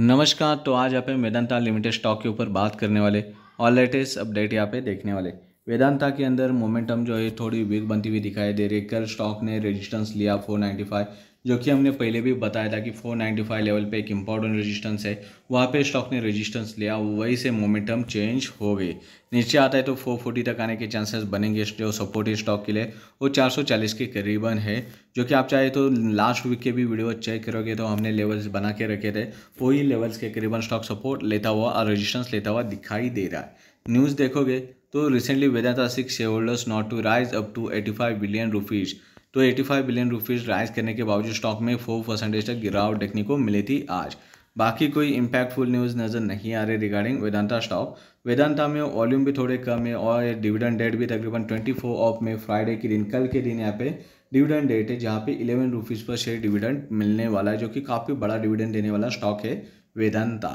नमस्कार तो आज यहाँ पे मेदांता लिमिटेड स्टॉक के ऊपर बात करने वाले और लेटेस्ट अपडेट यहाँ पे देखने वाले वेदांता के अंदर मोमेंटम जो है थोड़ी वीक बनती हुई दिखाई दे रही है कल स्टॉक ने रेजिस्टेंस लिया 495 जो कि हमने पहले भी बताया था कि 495 लेवल पे एक इम्पॉर्टेंट रेजिस्टेंस है वहाँ पे स्टॉक ने रेजिस्टेंस लिया वही से मोमेंटम चेंज हो गई नीचे आता है तो 440 तक आने के चांसेस बनेंगे जो सपोर्ट है स्टॉक के लिए वो चालीस के करीबन है जो कि आप चाहे तो लास्ट वीक के भी वीडियो चेक करोगे तो हमने लेवल्स बना के रखे थे वही लेवल्स के करीबन स्टॉक सपोर्ट लेता हुआ और रजिस्टेंस लेता हुआ दिखाई दे रहा है न्यूज़ देखोगे तो recently Vedanta six shareholders not to rise up to 85 billion rupees तो 85 बिलियन रुपीज़ राइज करने के बावजूद स्टॉक में फोर परसेंटेज तक गिरावट देखने को मिली थी आज बाकी कोई इम्पैक्टफुल न्यूज़ नज़र नहीं आ रही रिगार्डिंग वेदांता स्टॉक वेदांता में वॉल्यूम भी थोड़े कम है और डिविडेंड डेट भी तकरीबन ट्वेंटी फोर ऑफ में फ्राइडे के दिन कल के दिन यहाँ पे डिविडेंड डेट है जहाँ पे eleven rupees per share dividend मिलने वाला है जो कि काफ़ी बड़ा डिविडेंड देने वाला स्टॉक है वेदांता